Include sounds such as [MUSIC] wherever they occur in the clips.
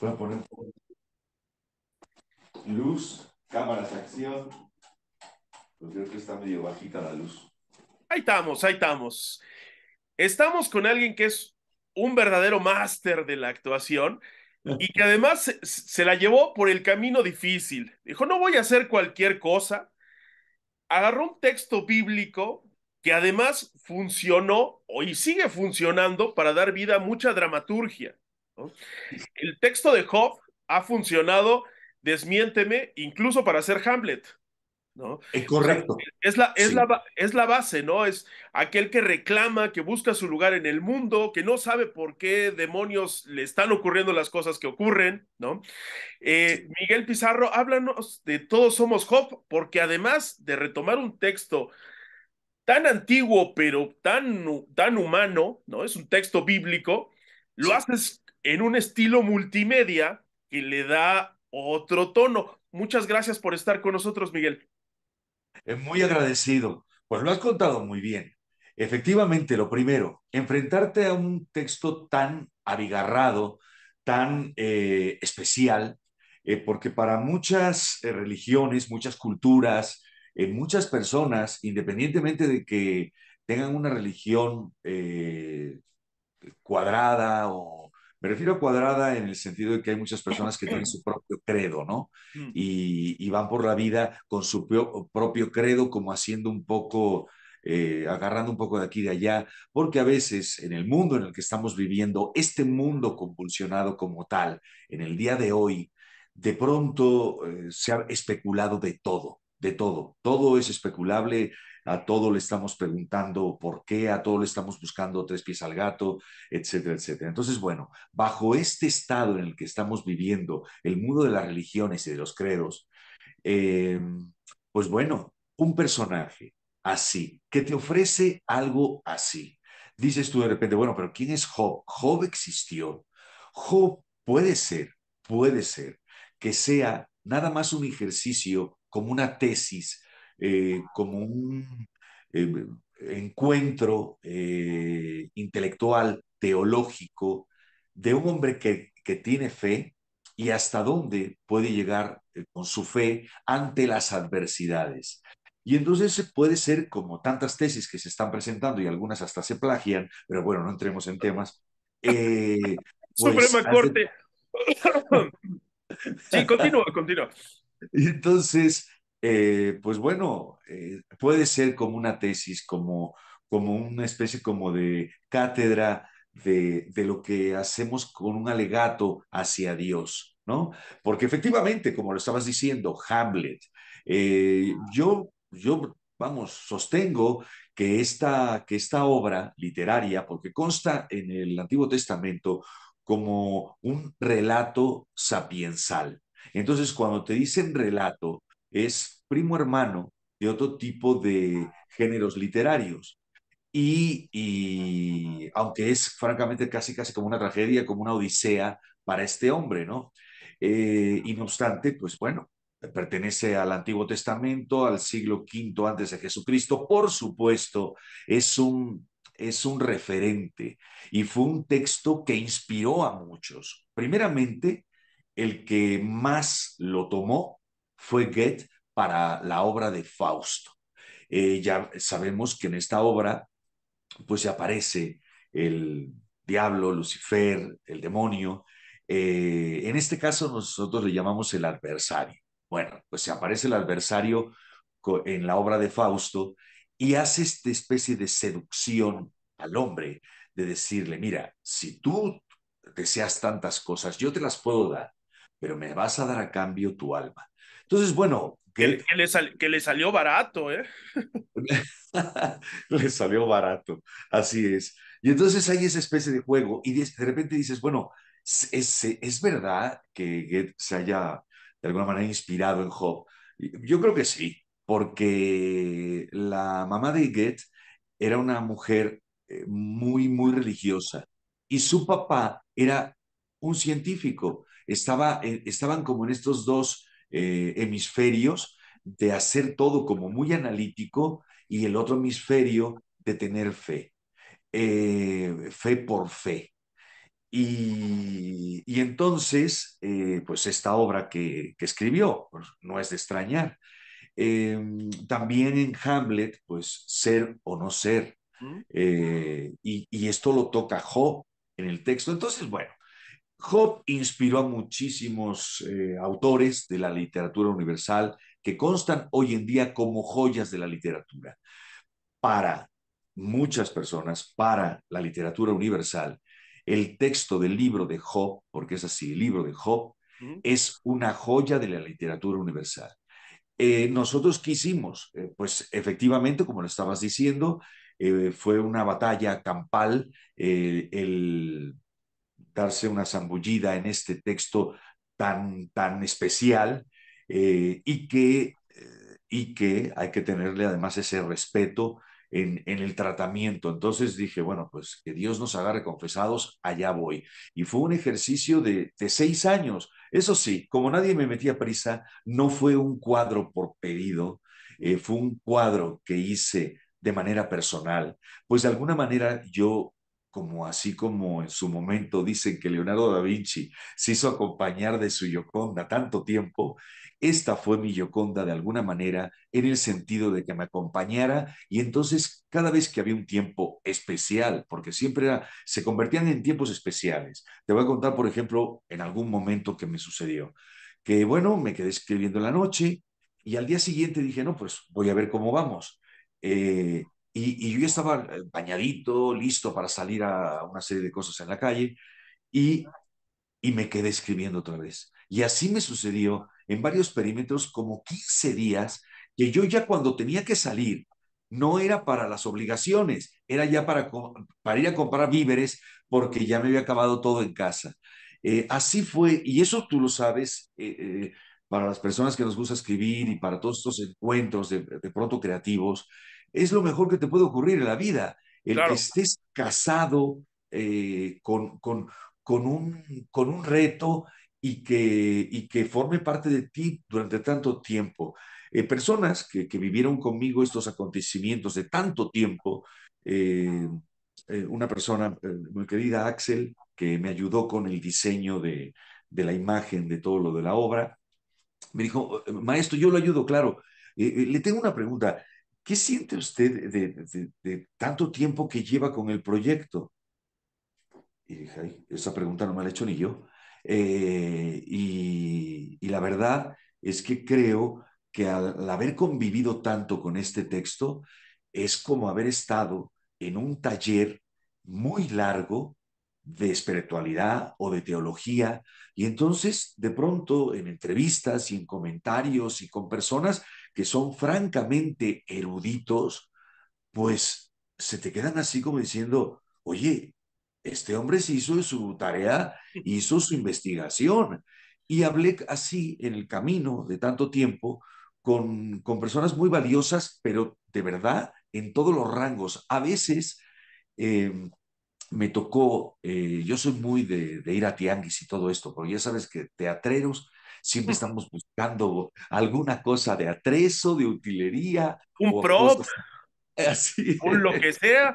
Voy a poner luz, cámaras, acción. Pues creo que está medio bajita la luz. Ahí estamos, ahí estamos. Estamos con alguien que es un verdadero máster de la actuación y que además se, se la llevó por el camino difícil. Dijo, no voy a hacer cualquier cosa. Agarró un texto bíblico que además funcionó y sigue funcionando para dar vida a mucha dramaturgia. El texto de Job ha funcionado, desmiénteme, incluso para hacer Hamlet. ¿no? Es correcto. Es la, es, la, es la base, ¿no? Es aquel que reclama, que busca su lugar en el mundo, que no sabe por qué demonios le están ocurriendo las cosas que ocurren, ¿no? Eh, Miguel Pizarro, háblanos de Todos Somos Job, porque además de retomar un texto tan antiguo, pero tan, tan humano, ¿no? Es un texto bíblico, lo haces en un estilo multimedia que le da otro tono. Muchas gracias por estar con nosotros, Miguel. Eh, muy agradecido. Pues lo has contado muy bien. Efectivamente, lo primero, enfrentarte a un texto tan abigarrado, tan eh, especial, eh, porque para muchas religiones, muchas culturas, muchas personas, independientemente de que tengan una religión cuadrada o me refiero a cuadrada en el sentido de que hay muchas personas que tienen su propio credo, ¿no? Mm. Y, van por la vida con su propio, credo como haciendo un poco, eh, agarrando un poco de aquí y de allá, porque a veces en el mundo en el que estamos viviendo, este mundo convulsionado como tal, en el día de hoy, de pronto eh, se ha especulado de todo, de todo. Todo es especulable, a todo le estamos preguntando por qué, a todo le estamos buscando tres pies al gato, etcétera, etcétera. Entonces, bueno, bajo este estado en el que estamos viviendo, el mundo de las religiones y de los credos, em, pues bueno, un personaje así, que te ofrece algo así. Dices tú de repente, bueno, pero ¿quién es Job? Job existió. Job puede ser, puede ser que sea nada más un ejercicio como una tesis eh, como un eh, encuentro eh, intelectual, teológico, de un hombre que, que tiene fe y hasta dónde puede llegar con su fe ante las adversidades. Y entonces puede ser como tantas tesis que se están presentando y algunas hasta se plagian, pero bueno, no entremos en temas. [LAUGHS] Suprema pues, Corte. [LAUGHS] sí, continúa, continúa. [LAUGHS] Entonces, eh, pues bueno, eh, puede ser como una tesis, como, como una especie como de cátedra de, lo que hacemos con un alegato hacia Dios, ¿no? Porque efectivamente, como lo estabas diciendo, Hamlet, eh, yo, yo, vamos, sostengo que esta, que esta obra literaria, porque consta en el Antiguo Testamento como un relato sapiensal. Entonces, cuando te dicen relato, es primo hermano de otro tipo de géneros literarios. Y, aunque es francamente casi, casi como una tragedia, como una odisea para este hombre, ¿no? Eh, y no obstante, pues bueno, pertenece al Antiguo Testamento, al siglo V antes de Jesucristo, por supuesto, es un, es un referente y fue un texto que inspiró a muchos. Primeramente, el que más lo tomó fue Goethe para la obra de Fausto. Eh, ya sabemos que en esta obra pues se aparece el diablo, Lucifer, el demonio. Eh, en este caso nosotros le llamamos el adversario. Bueno, pues se aparece el adversario en la obra de Fausto y hace esta especie de seducción al hombre de decirle, mira, si tú deseas tantas cosas, yo te las puedo dar, pero me vas a dar a cambio tu alma. Entonces, bueno. Que, le, salió barato, ¿eh? [LAUGHS] le salió barato, así es. Y entonces hay esa especie de juego y de, repente dices, bueno, es, eh, es, verdad que get se haya de alguna manera inspirado en Job? Yo creo que sí, porque la mamá de get era una mujer eh, muy, muy religiosa y su papá era un científico. Estaba, estaban como en estos dos eh, hemisferios de hacer todo como muy analítico y el otro hemisferio de tener fe, eh, fe por fe. Y, entonces, eh, pues esta obra que, escribió, pues, no es de extrañar. Em, también en Hamlet, pues ser o no ser. Mm. Y, esto lo toca Jo en el texto. Entonces, bueno, Job inspiró a muchísimos eh, autores de la literatura universal que constan hoy en día como joyas de la literatura. Para muchas personas, para la literatura universal, el texto del libro de Job, porque es así, el libro de Job, es una joya de la literatura universal. Eh, nosotros quisimos, eh, pues efectivamente, como lo estabas diciendo, fue una batalla campal. el darse una zambullida en este texto tan, tan especial eh, y, que, eh, y que hay que tenerle además ese respeto en, en, el tratamiento. Entonces dije, bueno, pues que Dios nos agarre confesados, allá voy. Y fue un ejercicio de, de seis años. Eso sí, como nadie me metía prisa, no fue un cuadro por pedido, eh, fue un cuadro que hice de manera personal, pues de alguna manera yo como así como en su momento dicen que Leonardo da Vinci se hizo acompañar de su Yoconda tanto tiempo, esta fue mi Yoconda de alguna manera en el sentido de que me acompañara y entonces cada vez que había un tiempo especial, porque siempre se convertían en tiempos especiales. Te voy a contar, por ejemplo, en algún momento que me sucedió, que bueno, me quedé escribiendo la noche y al día siguiente dije, no, pues voy a ver cómo vamos. Eh, y, yo ya estaba eh, bañadito, listo para salir a una serie de cosas en la calle y, me quedé escribiendo otra vez. Y así me sucedió en varios perímetros como 15 días que yo ya cuando tenía que salir no era para las obligaciones, era ya para, ir a comprar víveres porque ya me había acabado todo en casa. Eh, así fue, y eso tú lo sabes, eh, para las personas que nos gusta escribir y para todos estos encuentros de, de pronto creativos, es lo mejor que te puede ocurrir en la vida. El que estés casado eh, con, con, un, con un reto y que, que forme parte de ti durante tanto tiempo. Eh, personas que, vivieron conmigo estos acontecimientos de tanto tiempo, eh, una persona muy querida, Axel, que me ayudó con el diseño de, la imagen, de todo lo de la obra, me dijo, oh, maestro, yo lo ayudo, claro. le tengo una pregunta. ¿Qué siente usted de, tanto tiempo que lleva con el proyecto? Y dije, esa pregunta no me la he hecho ni yo. Eh, y, la verdad es que creo que al haber convivido tanto con este texto, es como haber estado en un taller muy largo de espiritualidad o de teología. Y entonces, de pronto, en entrevistas y en comentarios y con personas, que son francamente eruditos, pues se te quedan así como diciendo, oye, este hombre se hizo su tarea, [LAUGHS] hizo su investigación. Y hablé así en el camino de tanto tiempo con, personas muy valiosas, pero de verdad en todos los rangos. A veces em, me tocó, eh, yo soy muy de, de, ir a tianguis y todo esto, porque ya sabes que teatreros Siempre estamos buscando alguna cosa de atrezo, de utilería. Un prop. [LAUGHS] Así. Un lo que sea.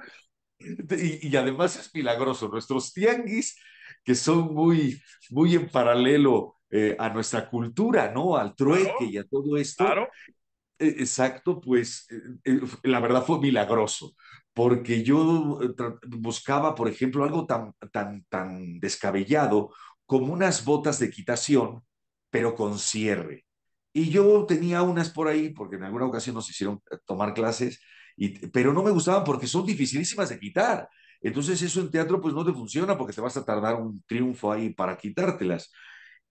Y, además es milagroso. Nuestros tianguis, que son muy, muy en paralelo eh, a nuestra cultura, ¿no? Al trueque y a todo esto. Claro. E, exacto, pues eh, eh, la verdad fue milagroso, porque yo buscaba, por ejemplo, algo tan, tan, tan descabellado como unas botas de equitación pero con cierre. Y yo tenía unas por ahí, porque en alguna ocasión nos hicieron eh, tomar clases, y, pero no me gustaban porque son dificilísimas de quitar. Entonces eso en teatro pues no te funciona porque te vas a tardar un triunfo ahí para quitártelas.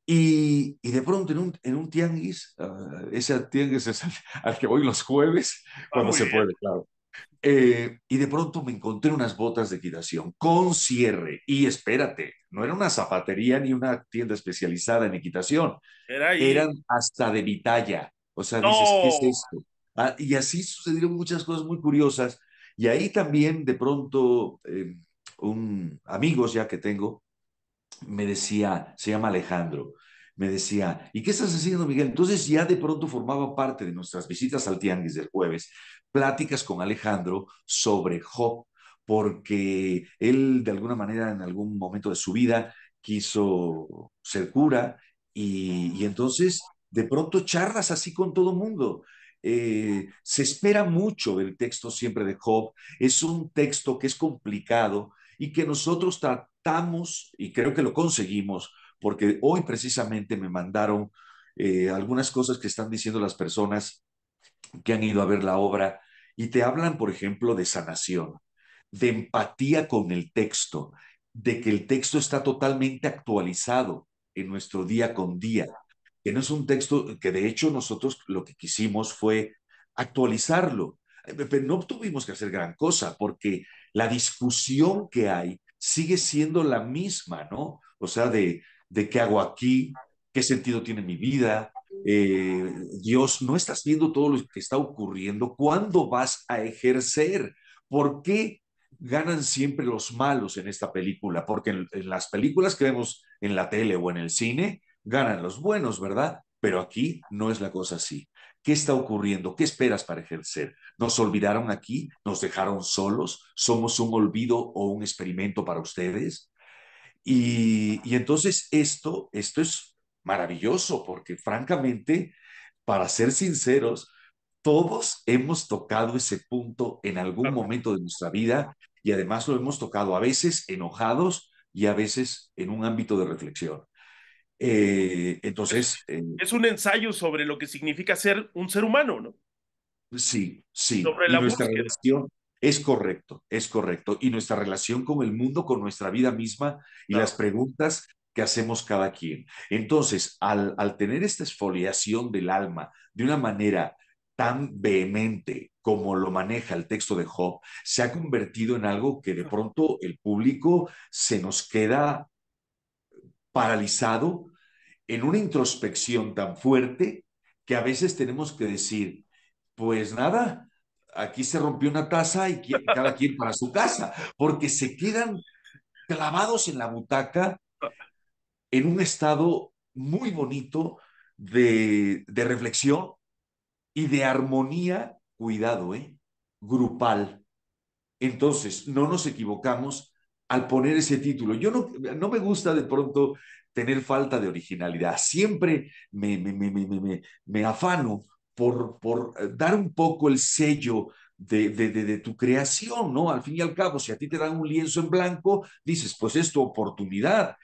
Y, y de pronto en un, en un tianguis, ah, ese tianguis es al, que voy los jueves, ah, cuando se puede, claro. Eh, y de pronto me encontré unas botas de equitación con cierre. Y espérate, no era una zapatería ni una tienda especializada en equitación. Eran hasta de vitalla. O sea, ah, y así sucedieron muchas cosas muy curiosas. Y ahí también de pronto eh, un amigo ya que tengo me decía, se llama Alejandro, me decía, ¿y qué estás haciendo, Miguel? Entonces ya de pronto formaba parte de nuestras visitas al Tianguis del jueves, pláticas con Alejandro sobre Job, porque él de alguna manera en algún momento de su vida quiso ser cura y, entonces de pronto charlas así con todo mundo. Eh, se espera mucho del texto siempre de Job. Es un texto que es complicado y que nosotros tratamos, y creo que lo conseguimos, porque hoy precisamente me mandaron eh, algunas cosas que están diciendo las personas que han ido a ver la obra y te hablan, por ejemplo, de sanación, de empatía con el texto, de que el texto está totalmente actualizado en nuestro día con día, que no es un texto que de hecho nosotros lo que quisimos fue actualizarlo, eh, pero no tuvimos que hacer gran cosa porque la discusión que hay sigue siendo la misma, ¿no? O sea, de, de qué hago aquí, qué sentido tiene mi vida. Eh, Dios, ¿no estás viendo todo lo que está ocurriendo? ¿Cuándo vas a ejercer? ¿Por qué ganan siempre los malos en esta película? Porque en, en las películas que vemos en la tele o en el cine, ganan los buenos, ¿verdad? Pero aquí no es la cosa así. ¿Qué está ocurriendo? ¿Qué esperas para ejercer? ¿Nos olvidaron aquí? ¿Nos dejaron solos? ¿Somos un olvido o un experimento para ustedes? Y, entonces esto, esto es maravilloso porque francamente, para ser sinceros, todos hemos tocado ese punto en algún momento de nuestra vida y además lo hemos tocado a veces enojados y a veces en un ámbito de reflexión. Eh, entonces... Eh, es un ensayo sobre lo que significa ser un ser humano, ¿no? Sí, sí. Sobre la nuestra búsqueda. Es correcto, es correcto. Y nuestra relación con el mundo, con nuestra vida misma y las preguntas que hacemos cada quien. Entonces, al, al, tener esta esfoliación del alma de una manera tan vehemente como lo maneja el texto de Job, se ha convertido en algo que de pronto el público se nos queda paralizado en una introspección tan fuerte que a veces tenemos que decir, pues nada, aquí se rompió una taza y cada quien para su casa, porque se quedan clavados en la butaca en un estado muy bonito de, reflexión y de armonía, cuidado, ¿eh? grupal. Entonces, no nos equivocamos al poner ese título. Yo no, no me gusta de pronto tener falta de originalidad. Siempre me, me, me afano por, eh, dar un poco el sello de, tu creación, ¿no? Al fin y al cabo, si a ti te dan un lienzo en blanco, dices, pues es tu oportunidad.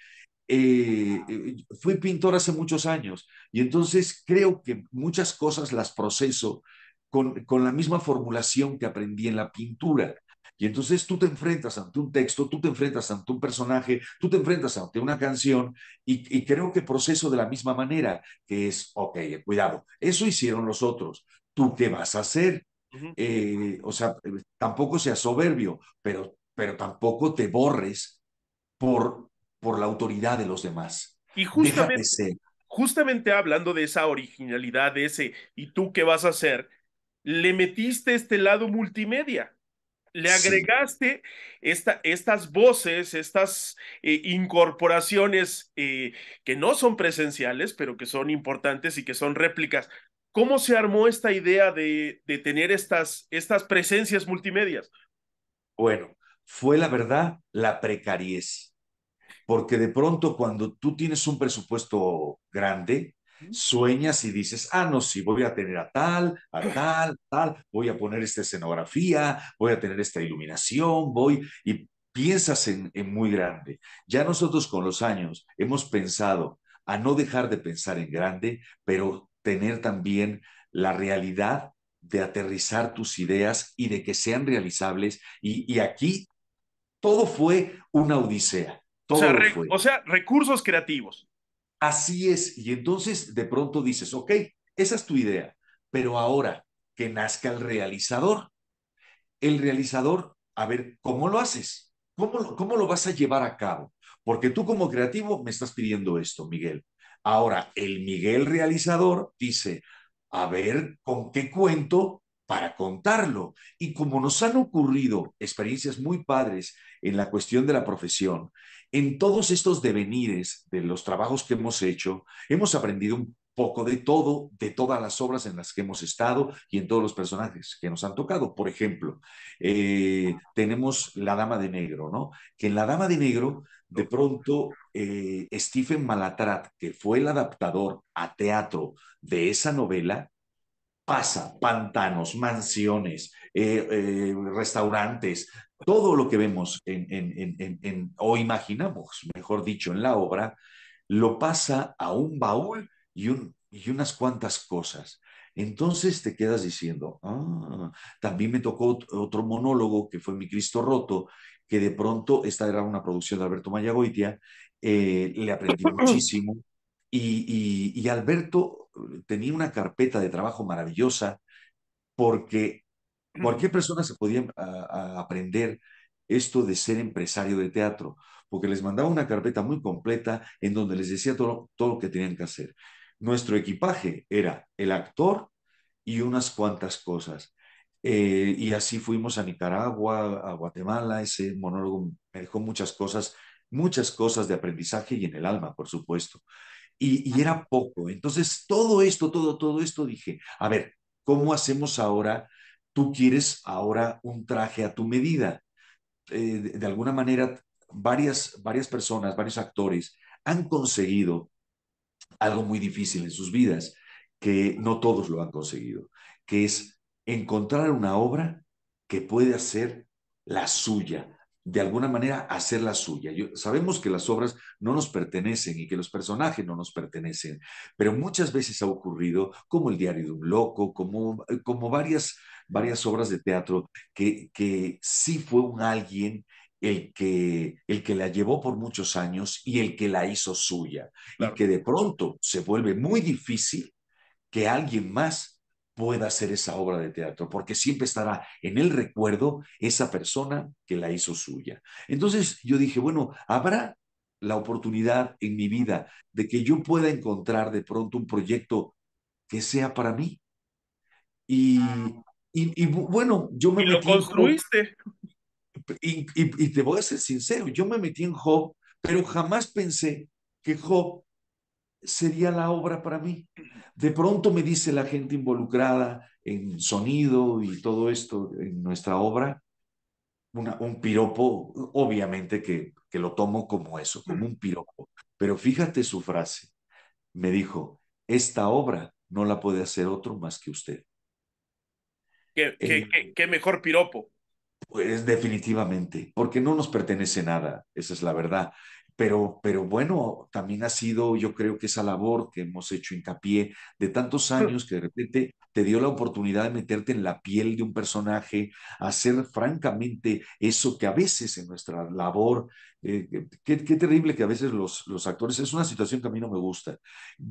Eh, eh, fui pintor hace muchos años y entonces creo que muchas cosas las proceso con la misma formulación que aprendí en la pintura. Y entonces tú te enfrentas ante un texto, tú te enfrentas ante un personaje, tú te enfrentas ante una canción y, creo que proceso de la misma manera, que es, ok, cuidado, eso hicieron los otros, ¿tú qué vas a hacer? Eh, o sea, eh, tampoco seas soberbio, pero, pero tampoco te borres por, por la autoridad de los demás. Y justamente, justamente hablando de esa originalidad, de ese, ¿y tú qué vas a hacer? Le metiste este lado multimedia le agregaste estas voces, estas eh, incorporaciones eh, que no son presenciales, pero que son importantes y que son réplicas. ¿Cómo se armó esta idea de, tener estas, estas presencias multimedias? Bueno, fue la verdad la precariedad. porque de pronto cuando tú tienes un presupuesto grande, Sueñas y dices, ah, no, si voy a tener a tal, a tal, tal, voy a poner esta escenografía, voy a tener esta iluminación, voy y piensas en, muy grande. Ya nosotros con los años hemos pensado a no dejar de pensar en grande, pero tener también la realidad de aterrizar tus ideas y de que sean realizables. Y, aquí todo fue una odisea. o sea, recursos creativos. Así es. Y entonces de pronto dices, ok, esa es tu idea, pero ahora que nazca el realizador. El realizador, a ver, ¿cómo lo haces? ¿Cómo lo, ¿Cómo lo vas a llevar a cabo? Porque tú como creativo me estás pidiendo esto, Miguel. Ahora, el Miguel realizador dice, a ver, ¿con qué cuento para contarlo? Y como nos han ocurrido experiencias muy padres en la cuestión de la profesión, en todos estos devenires de los trabajos que hemos hecho, hemos aprendido un poco de todo, de todas las obras en las que hemos estado y en todos los personajes que nos han tocado. Por ejemplo, eh, tenemos La Dama de Negro, ¿no? Que en La Dama de Negro, de pronto, eh, Stephen Malatrat, que fue el adaptador a teatro de esa novela, pasa pantanos, mansiones, eh, restaurantes, todo lo que vemos en, o imaginamos, mejor dicho, en la obra, lo pasa a un baúl y, unas cuantas cosas. Entonces te quedas diciendo, ah, también me tocó otro monólogo que fue Mi Cristo Roto, que de pronto, esta era una producción de Alberto Mayagoitia, eh, le aprendí [CLEARS THROAT] muchísimo y Alberto eh, tenía una carpeta de trabajo maravillosa porque cualquier persona se podía ah, aprender esto de ser empresario de teatro, porque les mandaba una carpeta muy completa en donde les decía todo, lo que tenían que hacer. Nuestro equipaje era el actor y unas cuantas cosas. Eh, y así fuimos a Nicaragua, a Guatemala, ese monólogo me dejó muchas cosas, muchas cosas de aprendizaje y en el alma, por supuesto. Y, y era poco. Entonces, todo esto, todo, todo esto dije, a ver, ¿cómo hacemos ahora tú quieres ahora un traje a tu medida. Eh, de, alguna manera, varias, varias personas, varios actores han conseguido algo muy difícil en sus vidas, que no todos lo han conseguido, que es encontrar una obra que pueda ser la suya, de alguna manera hacer la suya. sabemos que las obras no nos pertenecen y que los personajes no nos pertenecen, pero muchas veces ha ocurrido, como El diario de un loco, como, como varias, varias obras de teatro, que, que sí fue un alguien el que, el que la llevó por muchos años y el que la hizo suya, y que de pronto se vuelve muy difícil que alguien más pueda hacer esa obra de teatro, porque siempre estará en el recuerdo esa persona que la hizo suya. Entonces yo dije, bueno, habrá la oportunidad en mi vida de que yo pueda encontrar de pronto un proyecto que sea para mí. Y, bueno, yo me... Y metí lo construiste. En Job, y, y te voy a ser sincero, yo me metí en Job, pero jamás pensé que Job sería la obra para mí. De pronto me dice la gente involucrada en sonido y todo esto en nuestra obra, un piropo, obviamente que, que lo tomo como eso, como un piropo. Pero fíjate su frase. Me dijo, esta obra no la puede hacer otro más que usted. ¿Qué, qué mejor piropo? Pues definitivamente, porque no nos pertenece nada, esa es la verdad. Pero, bueno, también ha sido, yo creo que esa labor que hemos hecho hincapié de tantos años que de repente te dio la oportunidad de meterte en la piel de un personaje, hacer francamente eso que a veces en nuestra labor, eh, qué, terrible que a veces los, actores, es una situación que a mí no me gusta,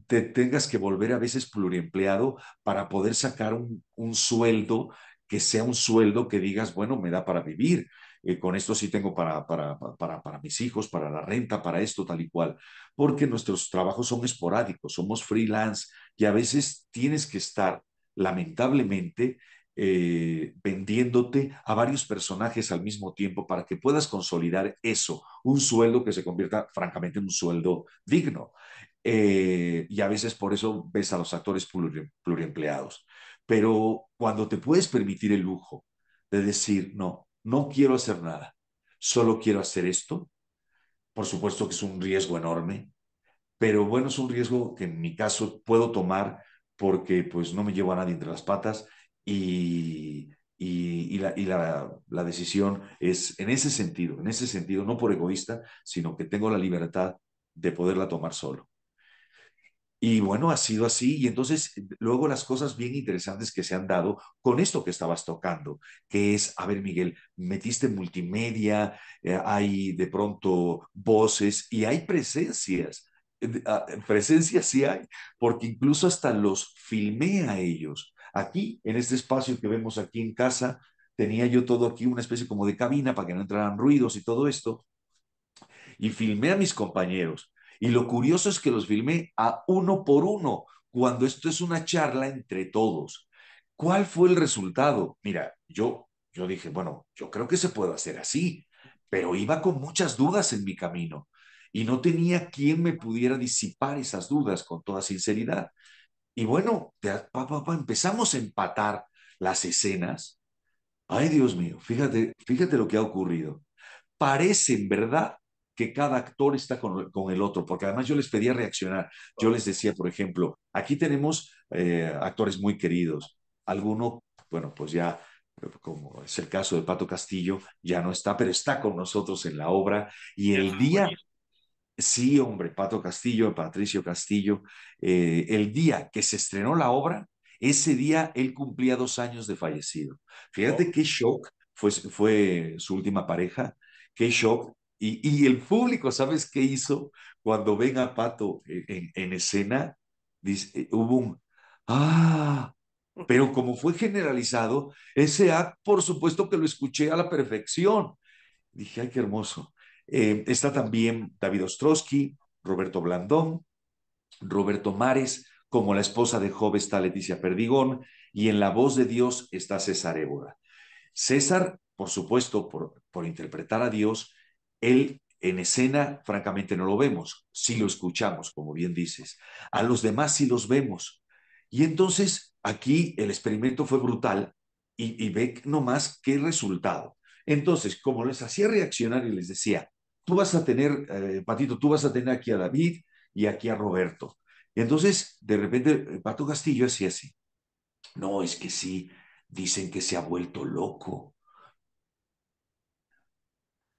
te tengas que volver a veces pluriempleado para poder sacar un, un sueldo que sea un sueldo que digas, bueno, me da para vivir. Eh, con esto sí tengo para, para, mis hijos, para la renta, para esto, tal y cual, porque nuestros trabajos son esporádicos, somos freelance y a veces tienes que estar, lamentablemente, eh, vendiéndote a varios personajes al mismo tiempo para que puedas consolidar eso, un sueldo que se convierta francamente en un sueldo digno. Eh, y a veces por eso ves a los actores pluriempleados. Pero cuando te puedes permitir el lujo de decir, no, no quiero hacer nada, solo quiero hacer esto. Por supuesto que es un riesgo enorme, pero bueno, es un riesgo que en mi caso puedo tomar porque pues no me llevo a nadie entre las patas y, y, la, la, decisión es en ese sentido, en ese sentido, no por egoísta, sino que tengo la libertad de poderla tomar solo. Y bueno, ha sido así. Y entonces, eh, luego las cosas bien interesantes que se han dado con esto que estabas tocando, que es, a ver, Miguel, metiste multimedia, eh, hay de pronto voces y hay presencias. Ah, eh, presencias sí hay, porque incluso hasta los filmé a ellos. Aquí, en este espacio que vemos aquí en casa, tenía yo todo aquí, una especie como de cabina para que no entraran ruidos y todo esto. Y filmé a mis compañeros y lo curioso es que los filmé a uno por uno, cuando esto es una charla entre todos. ¿Cuál fue el resultado? Mira, yo, yo dije, bueno, yo creo que se puede hacer así, pero iba con muchas dudas en mi camino y no tenía quien me pudiera disipar esas dudas con toda sinceridad. Y bueno, empezamos a empatar las escenas. Ay, Dios mío, fíjate, fíjate lo que ha ocurrido. Parecen, ¿verdad? que cada actor está con, el otro, porque además yo les pedía reaccionar. Yo les decía, por ejemplo, aquí tenemos eh, actores muy queridos, alguno, bueno, pues ya como es el caso de Pato Castillo, ya no está, pero está con nosotros en la obra y el día Sí, hombre, Pato Castillo, Patricio Castillo. Eh, el día que se estrenó la obra, ese día él cumplía dos años de fallecido. Fíjate qué shock fue, fue su última pareja, qué shock y, el público, ¿sabes qué hizo? Cuando ven a Pato en, escena, dice, eh, hubo un ¡ah! Pero como fue generalizado, ese acto, por supuesto que lo escuché a la perfección. Dije, ¡ay, qué hermoso! Eh, está también David Ostrowski, Roberto Blandón, Roberto Mares, como la esposa de Jove está Leticia Perdigón, y en la voz de Dios está César Évora. César, por supuesto, por, por interpretar a Dios, él en escena, francamente, no lo vemos, sí lo escuchamos, como bien dices. A los demás sí los vemos. Y entonces aquí el experimento fue brutal y, y ve nomás qué resultado. Entonces, como les hacía reaccionar y les decía, tú vas a tener, eh, Patito, tú vas a tener aquí a David y aquí a Roberto. entonces, de repente, eh, Pato Castillo hacía así. No, es que sí, dicen que se ha vuelto loco.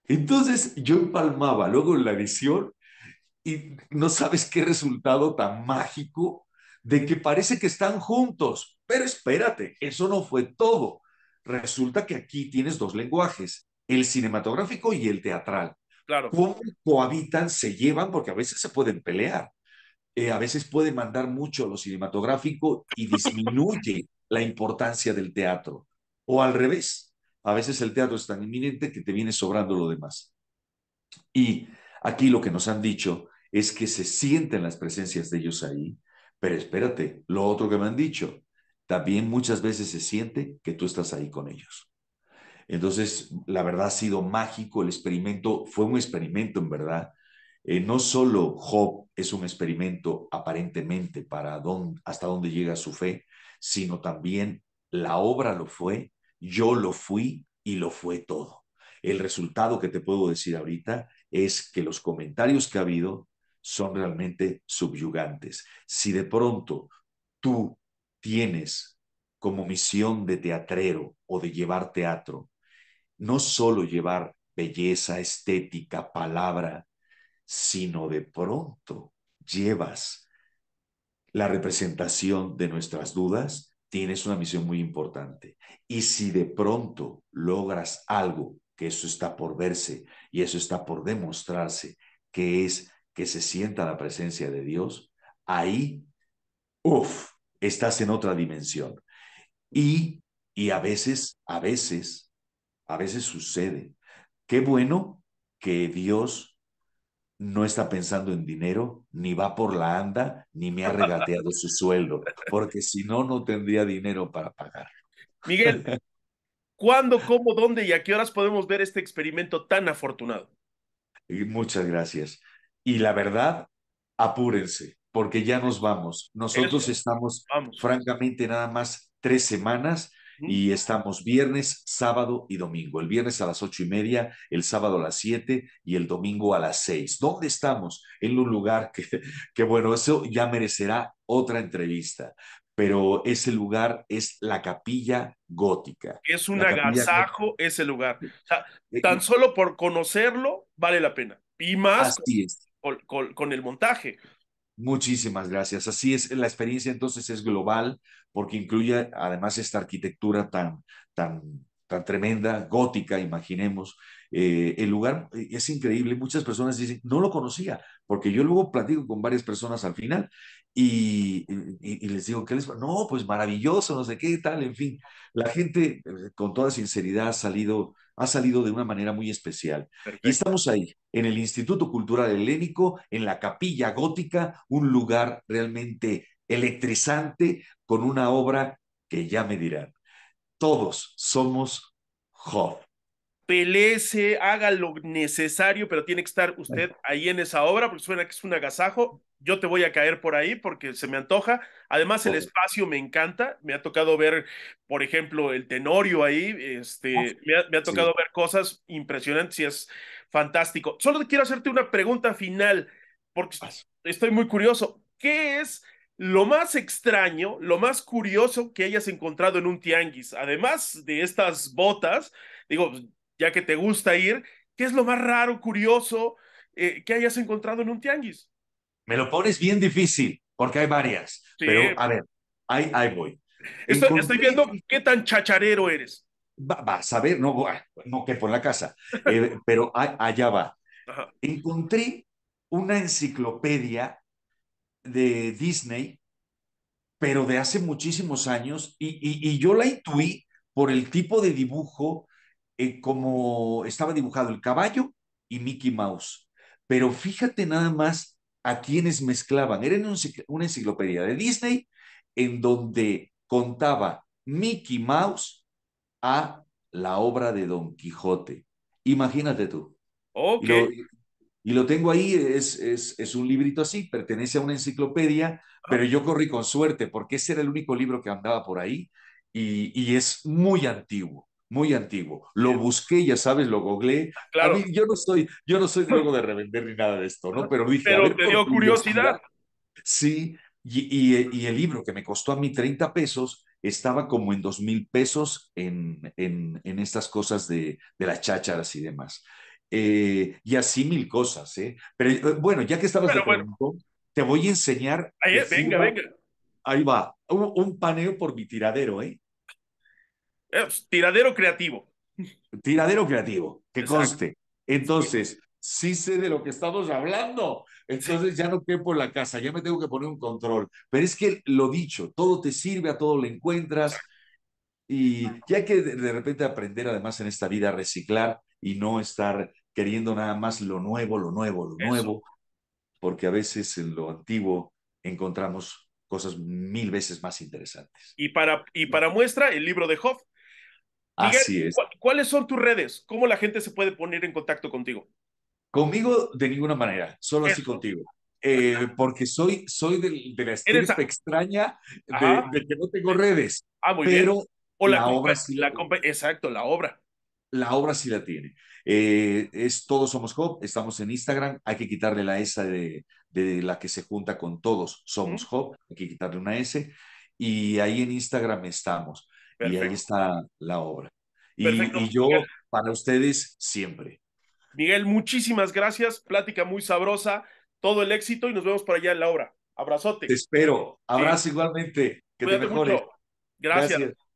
Entonces yo empalmaba luego la edición y no sabes qué resultado tan mágico de que parece que están juntos, pero espérate, eso no fue todo. Resulta que aquí tienes dos lenguajes, el cinematográfico y el teatral. Claro. ¿Cómo cohabitan, se llevan? Porque a veces se pueden pelear. Eh, a veces puede mandar mucho lo cinematográfico y disminuye la importancia del teatro. O al revés, a veces el teatro es tan inminente que te viene sobrando lo demás. Y aquí lo que nos han dicho es que se sienten las presencias de ellos ahí, pero espérate, lo otro que me han dicho, también muchas veces se siente que tú estás ahí con ellos. Entonces, la verdad ha sido mágico el experimento, fue un experimento en verdad. Eh, no solo Job es un experimento aparentemente para dónde, hasta dónde llega su fe, sino también la obra lo fue yo lo fui y lo fue todo. El resultado que te puedo decir ahorita es que los comentarios que ha habido son realmente subyugantes. Si de pronto tú tienes como misión de teatrero o de llevar teatro, no solo llevar belleza, estética, palabra, sino de pronto llevas la representación de nuestras dudas, tienes una misión muy importante. Y si de pronto logras algo, que eso está por verse y eso está por demostrarse, que es que se sienta la presencia de Dios, ahí, uff, estás en otra dimensión. Y, y a veces, a veces, a veces sucede. Qué bueno que Dios no está pensando en dinero, ni va por la anda, ni me ha regateado su sueldo, porque si no, no tendría dinero para pagar. Miguel, [LAUGHS] ¿cuándo, cómo, dónde y a qué horas podemos ver este experimento tan afortunado? Y muchas gracias. Y la verdad, apúrense, porque ya nos vamos. Nosotros estamos, francamente, nada más tres semanas y estamos viernes, sábado y domingo. El viernes a las ocho y media, el sábado a las siete y el domingo a las seis. ¿Dónde estamos? En un lugar que, [LAUGHS] que bueno, eso ya merecerá otra entrevista. Pero ese lugar es la capilla gótica. Es un agasajo ese lugar. O sea, eh, tan solo por conocerlo vale la pena. Y más con el montaje. Muchísimas gracias. Así es, la experiencia entonces es global porque incluye además esta arquitectura tan, tan, tan tremenda, gótica, imaginemos. Eh, el lugar eh, es increíble, muchas personas dicen, no lo conocía, porque yo luego platico con varias personas al final y, les digo, ¿qué les No, pues maravilloso, no sé qué, tal, en fin. La gente eh, con toda sinceridad ha salido ha salido de una manera muy especial. Y estamos ahí, en el Instituto Cultural Helénico, en la capilla gótica, un lugar realmente electrizante con una obra que ya me dirán. Todos somos Job pelece, haga lo necesario, pero tiene que estar usted ahí en esa obra porque suena que es un agasajo. Yo te voy a caer por ahí porque se me antoja. Además, el espacio me encanta. Me ha tocado ver, por ejemplo, el Tenorio ahí. Este, me, ha, tocado ver cosas impresionantes y es fantástico. Solo quiero hacerte una pregunta final porque estoy muy curioso. ¿Qué es lo más extraño, lo más curioso que hayas encontrado en un tianguis? Además de estas botas, digo, ya que te gusta ir, ¿qué es lo más raro, curioso eh, que hayas encontrado en un tianguis? Me lo pones bien difícil, porque hay varias, pero a ver, ahí, voy. Estoy, estoy, viendo qué tan chacharero eres. Va, a ver, no, ah, no que por la casa, eh, [LAUGHS] pero allá va. Encontré una enciclopedia de Disney, pero de hace muchísimos años, y yo la intuí por el tipo de dibujo eh, como estaba dibujado el caballo y Mickey Mouse. Pero fíjate nada más a quienes mezclaban. Era una enciclopedia de Disney en donde contaba Mickey Mouse a la obra de Don Quijote. Imagínate tú. Okay. Y, lo, tengo ahí, es, es, un librito así, pertenece a una enciclopedia, pero yo corrí con suerte porque ese era el único libro que andaba por ahí y, y es muy antiguo muy antiguo. Lo busqué, ya sabes, lo googleé. Ah, yo no soy, yo no soy luego de [LAUGHS] revender ni nada de esto, ¿no? Pero dije. te dio curiosidad. Sí, y, y, el libro que me costó a mí 30 pesos estaba como en 2 mil pesos en, en, estas cosas de, las chácharas y demás. Eh, y así mil cosas, ¿eh? Pero eh, bueno, ya que estabas te voy a enseñar. Ahí, venga, venga. Ahí va, un paneo por mi tiradero, ¿eh? Eh, es pues, tiradero creativo. Tiradero creativo, que conste. Entonces, sí sé de lo que estamos hablando. Entonces ya no quepo por la casa, ya me tengo que poner un control. Pero es que lo dicho, todo te sirve, a todo lo encuentras. Y ya que de repente aprender además en esta vida a reciclar y no estar queriendo nada más lo nuevo, lo nuevo, lo nuevo, porque a veces en lo antiguo encontramos cosas mil veces más interesantes. Y para, y para muestra, el libro de Hoff Así es. ¿Cuáles son tus redes? ¿Cómo la gente se puede poner en contacto contigo? Conmigo de ninguna manera, solo así contigo. Eh, porque soy, soy de, la estirpe extraña de, que no tengo redes. Ah, muy bien. O la, obra sí la exacto, la obra. La obra sí la tiene. Eh, es Todos Somos Hop, estamos en Instagram, hay que quitarle la S de, de la que se junta con Todos Somos Hop, hay que quitarle una S, y ahí en Instagram estamos. Y ahí está la obra. Y, yo, para ustedes, siempre. Miguel, muchísimas gracias. Plática muy sabrosa. Todo el éxito y nos vemos por allá en la obra. Abrazote. Te espero. Abrazo igualmente. Que te mejore. gracias.